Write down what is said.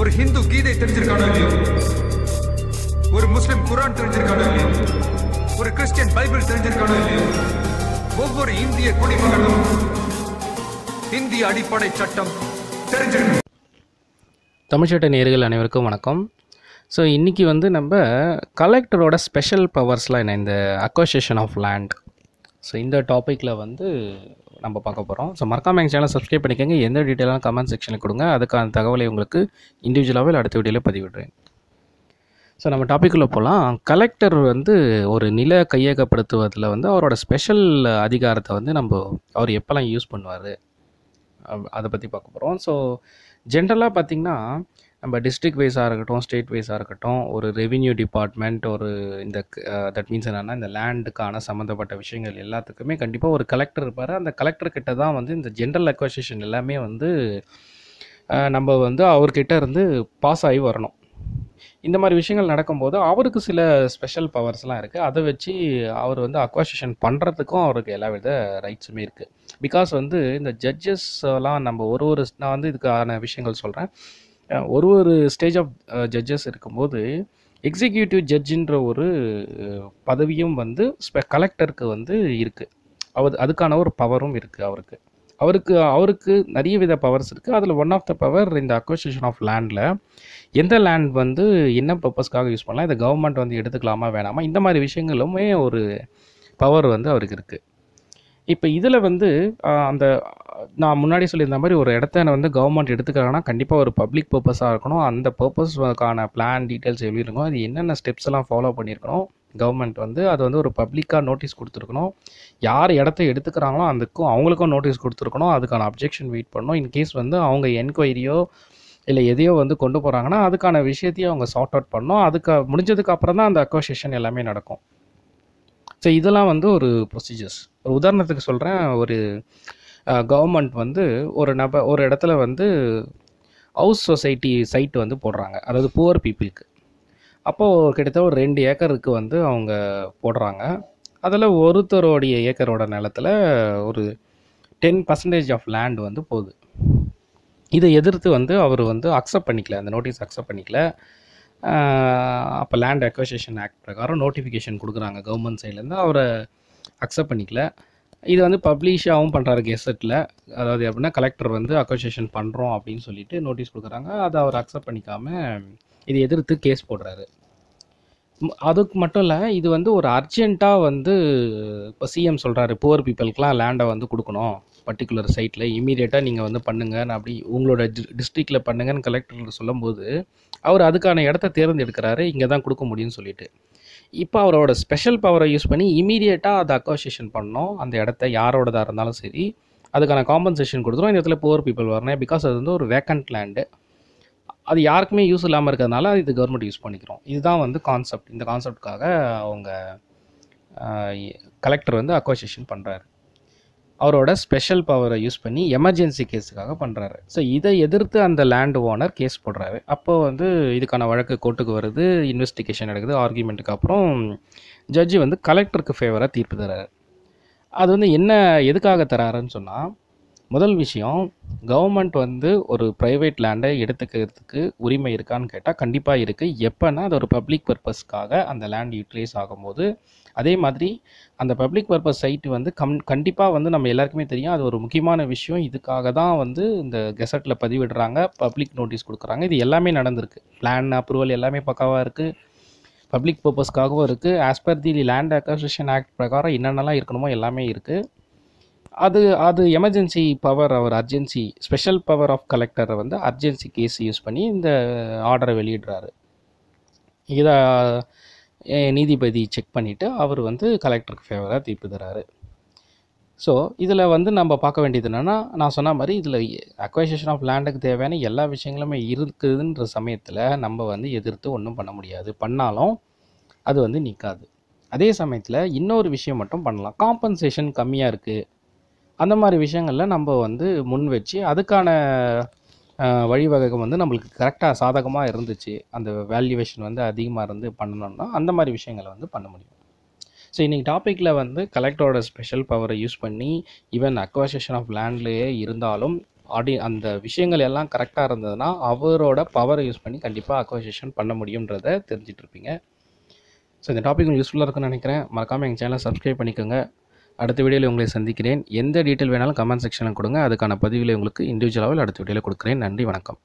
ஒரு ஹிந்து கீதை தெரிஞ்சிருக்கானோ இல்லையோ ஒரு முஸ்லிம் குரான் தெரிஞ்சிருக்கானோ இல்லையோ ஒரு கிறிஸ்டியன் பைபிள் தெரிஞ்சிருக்கானோ இல்லையோ ஒவ்வொரு இந்திய குடிமகனும் இந்திய அடிப்படை சட்டம் தெரிஞ்சிருக்க தமிழ்ச்சட்ட நேர்கள் அனைவருக்கும் வணக்கம் ஸோ இன்றைக்கி வந்து நம்ம கலெக்டரோட ஸ்பெஷல் பவர்ஸ்லாம் என்ன இந்த அக்கோசியேஷன் ஆஃப் லேண்ட் ஸோ இந்த டாப்பிக்கில் வந்து நம்ம பார்க்க போகிறோம் ஸோ மறக்காம எங்கள் சேனல் சப்ஸ்கிரைப் பண்ணிக்கோங்க எந்த டீட்டெயிலான கமெண்ட் செக்ஷனில் கொடுங்க அதுக்கான தகவலை உங்களுக்கு இண்டிவிஜுவலாகவே அடுத்த வீடியோவில் பதிவிடுறேன் ஸோ நம்ம டாப்பிக்குள்ளே போகலாம் கலெக்டர் வந்து ஒரு நில கையகப்படுத்துவதில் வந்து அவரோட ஸ்பெஷல் அதிகாரத்தை வந்து நம்ம அவர் எப்போல்லாம் யூஸ் பண்ணுவார் அதை பற்றி பார்க்க போகிறோம் ஸோ ஜென்ரலாக பார்த்திங்கன்னா நம்ம டிஸ்ட்ரிக் வைஸாக இருக்கட்டும் ஸ்டேட் வைஸாக இருக்கட்டும் ஒரு ரெவின்யூ டிபார்ட்மெண்ட் ஒரு இந்த தட் மீன்ஸ் என்னென்னா இந்த லேண்டுக்கான சம்மந்தப்பட்ட விஷயங்கள் எல்லாத்துக்குமே கண்டிப்பாக ஒரு கலெக்டர் இருப்பார் அந்த கலெக்டர்கிட்ட தான் வந்து இந்த ஜென்ரல் அக்வசேஷன் எல்லாமே வந்து நம்ம வந்து அவர்கிட்ட இருந்து பாஸ் ஆகி வரணும் இந்த மாதிரி விஷயங்கள் நடக்கும்போது அவருக்கு சில ஸ்பெஷல் பவர்ஸ்லாம் இருக்குது அதை வச்சு அவர் வந்து அக்வசேஷன் பண்ணுறதுக்கும் அவருக்கு எல்லா வித ரைட்ஸுமே இருக்குது பிகாஸ் வந்து இந்த ஜட்ஜஸ்லாம் நம்ம ஒரு ஒரு நான் வந்து இதுக்கான விஷயங்கள் சொல்கிறேன் ஒரு ஒரு ஸ்டேஜ் ஆஃப் ஜட்ஜஸ் இருக்கும்போது எக்ஸிக்யூட்டிவ் ஜட்ஜின்ற ஒரு பதவியும் வந்து கலெக்டருக்கு வந்து இருக்குது அவர் அதுக்கான ஒரு பவரும் இருக்குது அவருக்கு அவருக்கு அவருக்கு நிறைய வித பவர்ஸ் இருக்குது அதில் ஒன் ஆஃப் த பவர் இந்த அக்வசிஷன் ஆஃப் லேண்டில் எந்த லேண்ட் வந்து என்ன பர்பஸ்க்காக யூஸ் பண்ணலாம் இதை கவர்மெண்ட் வந்து எடுத்துக்கலாமா வேணாமா இந்த மாதிரி விஷயங்களுமே ஒரு பவர் வந்து அவருக்கு இருக்குது இப்போ இதில் வந்து அந்த நான் முன்னாடி சொல்லியிருந்த மாதிரி ஒரு இடத்த வந்து கவர்மெண்ட் எடுத்துக்கிறாங்கன்னா கண்டிப்பாக ஒரு பப்ளிக் பர்பஸாக இருக்கணும் அந்த பர்பஸ்க்கான பிளான் டீட்டெயில்ஸ் எழுதியிருக்கணும் அது என்னென்ன ஸ்டெப்ஸ் எல்லாம் ஃபாலோ பண்ணியிருக்கணும் கவர்மெண்ட் வந்து அது வந்து ஒரு பப்ளிக்காக நோட்டீஸ் கொடுத்துருக்கணும் யார் இடத்த எடுத்துக்கிறாங்களோ அதுக்கும் அவங்களுக்கும் நோட்டீஸ் கொடுத்துருக்கணும் அதுக்கான அப்ஜெக்ஷன் வெயிட் பண்ணணும் இன்கேஸ் வந்து அவங்க என்கொயரியோ இல்லை எதையோ வந்து கொண்டு போகிறாங்கன்னா அதுக்கான விஷயத்தையும் அவங்க சார்ட் அவுட் பண்ணோம் அதுக்கு முடிஞ்சதுக்கு அப்புறம் தான் அந்த அக்கோசியேஷன் எல்லாமே நடக்கும் ஸோ இதெல்லாம் வந்து ஒரு ப்ரொசீஜர்ஸ் ஒரு உதாரணத்துக்கு சொல்கிறேன் ஒரு கவர்மெண்ட் வந்து ஒரு நப ஒரு இடத்துல வந்து ஹவுஸ் சொசைட்டி சைட் வந்து போடுறாங்க அதாவது புவர் பீப்புளுக்கு அப்போது கிட்டத்தட்ட ஒரு ரெண்டு ஏக்கருக்கு வந்து அவங்க போடுறாங்க அதில் ஒருத்தருடைய ஏக்கரோட நிலத்தில் ஒரு டென் பர்சன்டேஜ் ஆஃப் லேண்ட் வந்து போகுது இதை எதிர்த்து வந்து அவர் வந்து அக்செப்ட் பண்ணிக்கல அந்த நோட்டீஸ் அக்செப்ட் பண்ணிக்கல அப்போ லேண்ட் அக்வசேஷன் ஆக்ட் பிரகாரம் நோட்டிஃபிகேஷன் கொடுக்குறாங்க கவர்மெண்ட் சைட்லேருந்து அவரை அக்செப்ட் பண்ணிக்கல இது வந்து பப்ளிஷாகவும் பண்ணுறாரு கெசட்டில் அதாவது எப்படின்னா கலெக்டர் வந்து அக்வசேஷன் பண்ணுறோம் அப்படின்னு சொல்லிட்டு நோட்டீஸ் கொடுக்குறாங்க அதை அவர் அக்செப்ட் பண்ணிக்காமல் இது எதிர்த்து கேஸ் போடுறாரு அதுக்கு மட்டும் இல்லை இது வந்து ஒரு அர்ஜென்ட்டாக வந்து இப்போ சிஎம் சொல்கிறாரு புவர் பீப்புளுக்கெலாம் லேண்டை வந்து கொடுக்கணும் பர்டிகுலர் சைட்டில் இமீடியட்டாக நீங்கள் வந்து பண்ணுங்கள் நான் அப்படி உங்களோட டிஸ்ட்ரிக்டில் பண்ணுங்கன்னு கலெக்டர் சொல்லும்போது அவர் அதுக்கான இடத்த தேர்ந்தெடுக்கிறாரு இங்கே தான் கொடுக்க முடியும்னு சொல்லிட்டு இப்போ அவரோட ஸ்பெஷல் பவரை யூஸ் பண்ணி இமீடியட்டாக அதை அக்கோசியேஷன் பண்ணோம் அந்த இடத்த யாரோடதாக இருந்தாலும் சரி அதுக்கான காம்பன்சேஷன் கொடுத்துரும் இந்த இடத்துல புவர் பீப்புள் வரணும் பிகாஸ் அது வந்து ஒரு வேக்கண்ட் லேண்டு அது யாருக்குமே யூஸ் இல்லாமல் இருக்கிறதுனால இது கவர்மெண்ட் யூஸ் பண்ணிக்கிறோம் இதுதான் வந்து கான்செப்ட் இந்த கான்செப்டுக்காக அவங்க கலெக்டர் வந்து அக்கோசியேஷன் பண்ணுறாரு அவரோட ஸ்பெஷல் பவரை யூஸ் பண்ணி எமர்ஜென்சி கேஸுக்காக பண்ணுறாரு ஸோ இதை எதிர்த்து அந்த லேண்ட் ஓனர் கேஸ் போடுறாரு அப்போ வந்து இதுக்கான வழக்கு கோர்ட்டுக்கு வருது இன்வெஸ்டிகேஷன் நடக்குது ஆர்குமெண்ட்டுக்கு அப்புறம் ஜட்ஜி வந்து கலெக்டருக்கு ஃபேவராக தீர்ப்பு தர்றாரு அது வந்து என்ன எதுக்காக தராருன்னு சொன்னால் முதல் விஷயம் கவர்மெண்ட் வந்து ஒரு ப்ரைவேட் லேண்டை எடுத்துக்கிறதுக்கு உரிமை இருக்கான்னு கேட்டால் கண்டிப்பாக இருக்குது எப்போனா அது ஒரு பப்ளிக் பர்பஸ்க்காக அந்த லேண்ட் யூட்டிலைஸ் ஆகும்போது அதே மாதிரி அந்த பப்ளிக் பர்பஸ் சைட்டு வந்து கம் கண்டிப்பாக வந்து நம்ம எல்லாருக்குமே தெரியும் அது ஒரு முக்கியமான விஷயம் இதுக்காக தான் வந்து இந்த கெசட்டில் பதிவிடுறாங்க பப்ளிக் நோட்டீஸ் கொடுக்குறாங்க இது எல்லாமே நடந்திருக்கு பிளான் அப்ரூவல் எல்லாமே பக்காவாக இருக்குது பப்ளிக் பர்பஸ்க்காகவும் இருக்குது as per the land acquisition act பிரகாரம் என்னென்னலாம் இருக்கணுமோ எல்லாமே இருக்குது அது அது emergency power or urgency special power of கலெக்டரை வந்து அர்ஜென்சி கேஸ் யூஸ் பண்ணி இந்த ஆர்டரை வெளியிடுறாரு இதை நீதிபதி செக் பண்ணிவிட்டு அவர் வந்து கலெக்டருக்கு ஃபேவராக தீர்ப்பு தராரு ஸோ இதில் வந்து நம்ம பார்க்க வேண்டியது என்னென்னா நான் சொன்ன மாதிரி இதில் அக்வைசேஷன் ஆஃப் லேண்டுக்கு தேவையான எல்லா விஷயங்களுமே இருக்குதுன்ற சமயத்தில் நம்ம வந்து எதிர்த்து ஒன்றும் பண்ண முடியாது பண்ணாலும் அது வந்து நிற்காது அதே சமயத்தில் இன்னொரு விஷயம் மட்டும் பண்ணலாம் காம்பன்சேஷன் கம்மியாக இருக்குது அந்த மாதிரி விஷயங்களில் நம்ம வந்து முன் வச்சு அதுக்கான வழிவகைகள் வந்து நம்மளுக்கு கரெக்டாக சாதகமாக இருந்துச்சு அந்த வேல்யூவேஷன் வந்து அதிகமாக இருந்து பண்ணணும்னா அந்த மாதிரி விஷயங்களை வந்து பண்ண முடியும் ஸோ இன்றைக்கி டாப்பிக்கில் வந்து கலெக்டரோட ஸ்பெஷல் பவரை யூஸ் பண்ணி ஈவன் அக்வசேஷன் ஆஃப் லேண்ட்லேயே இருந்தாலும் ஆடி அந்த விஷயங்கள் எல்லாம் கரெக்டாக இருந்ததுன்னா அவரோட பவரை யூஸ் பண்ணி கண்டிப்பாக அக்வசேஷன் பண்ண முடியுன்றத தெரிஞ்சிட்ருப்பீங்க ஸோ இந்த டாபிக் யூஸ்ஃபுல்லாக இருக்குன்னு நினைக்கிறேன் மறக்காமல் எங்கள் சேனலை சப்ஸ்கிரைப் பண்ணிக்கோங்க அடுத்த வீடியோவில் உங்களை சந்திக்கிறேன் எந்த டீட்டெயில் வேணாலும் கமெண்ட் செக்ஷனில் கொடுங்க அதுக்கான பதிவில் உங்களுக்கு இண்டிவிஜுவலாக அடுத்த வீடியோவில் கொடுக்குறேன் நன்றி வணக்கம்